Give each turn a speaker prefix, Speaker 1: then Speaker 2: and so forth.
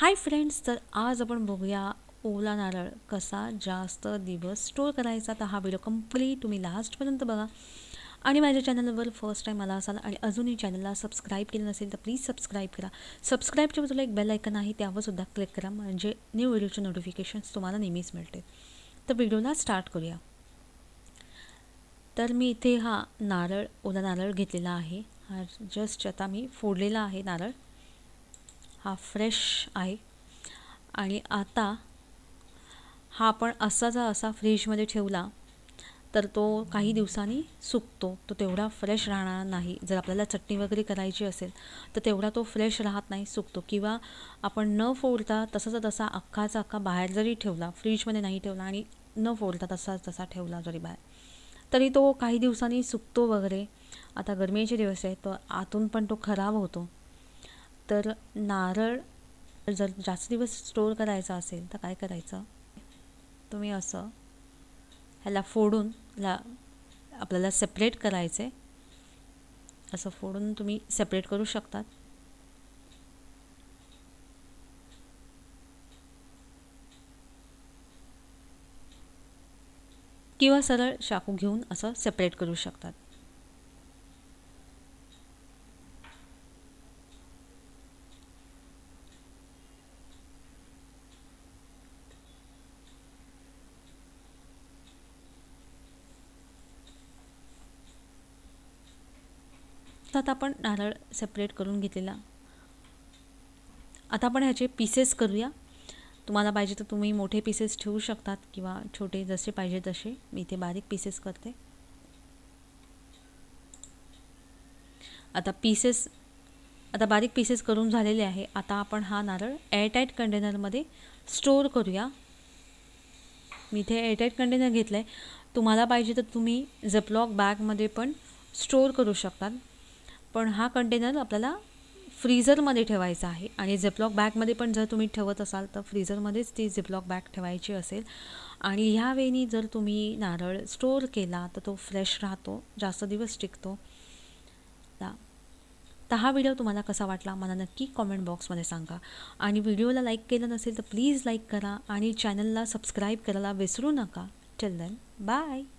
Speaker 1: hi friends तर आज आपण बघूया ओला नारळ कसा जास्त दिवस स्टोर करायचा तर हा व्हिडिओ कंप्लीट तुम्ही लास्टपर्यंत बघा आणि माझ्या चॅनलवर फर्स्ट टाईम आला असाल आणि अजूनही चॅनलला सबस्क्राईब केलं नसेल तर प्लीज सबस्क्राईब करा सबस्क्राईबच्या बाजूला एक बेल ऐकन आहे त्यावरसुद्धा क्लिक करा म्हणजे न्यू व्हिडिओचे नोटिफिकेशन्स तुम्हाला नेहमीच मिळते तर व्हिडिओला स्टार्ट करूया तर मी इथे हा नारळ ओला नारळ घेतलेला आहे हा जस्ट आता मी फोडलेला आहे नारळ हा फ्रेश आहे आणि आता हा आपण असाचा असा फ्रीजमध्ये ठेवला तर तो काही दिवसांनी सुकतो तो तेवढा फ्रेश राहणार नाही जर आपल्याला चटणी वगैरे करायची असेल तर तेवढा तो फ्रेश राहत नाही सुकतो किंवा आपण न फोडता तसाचा तसा अख्खाचा अख्खा बाहेर जरी ठेवला फ्रीजमध्ये नाही ठेवला आणि न फोडता तसा तसा ठेवला जरी बाहेर तरी तो काही दिवसांनी सुकतो वगैरे आता गरमीचे दिवस आहेत तर आतून पण तो खराब होतो तर नारळ जर जास्त दिवस स्टोअर करायचा असेल तर काय करायचं तुम्ही असं ह्याला फोडून ला आपल्याला सेपरेट करायचे असं फोडून तुम्ही सेपरेट करू शकतात किंवा सरळ शाकू घेऊन असं सेपरेट करू शकतात तर आता आपण नारळ सेपरेट करून घेतलेला आता आपण ह्याचे पीसेस करूया तुम्हाला पाहिजे तर तुम्ही मोठे पीसेस ठेवू शकतात किंवा छोटे जसे पाहिजे तसे मी इथे बारीक पीसेस करते आता पीसेस आता बारीक पीसेस करून झालेले आहे आता आपण हा नारळ एअरटाईट कंटेनरमध्ये स्टोअर करूया मी इथे एअरटाईट कंटेनर घेतलं आहे तुम्हाला पाहिजे तर तुम्ही झपलॉक बॅगमध्ये पण स्टोअर करू शकतात पण हा कंटेनर आपल्याला फ्रीझरमध्ये ठेवायचा आहे आणि झिपलॉक बॅगमध्ये पण जर तुम्ही ठेवत असाल तर फ्रीझरमध्येच ती झिपलॉक बॅग ठेवायची असेल आणि ह्या वेळी जर तुम्ही नारळ स्टोअर केला तर तो फ्रेश राहतो जास्त दिवस टिकतो तर हा व्हिडिओ तुम्हाला कसा वाटला मला नक्की कॉमेंट बॉक्समध्ये सांगा आणि व्हिडिओला लाईक केलं नसेल तर प्लीज लाईक करा आणि चॅनलला सबस्क्राईब करायला विसरू नका चल देन बाय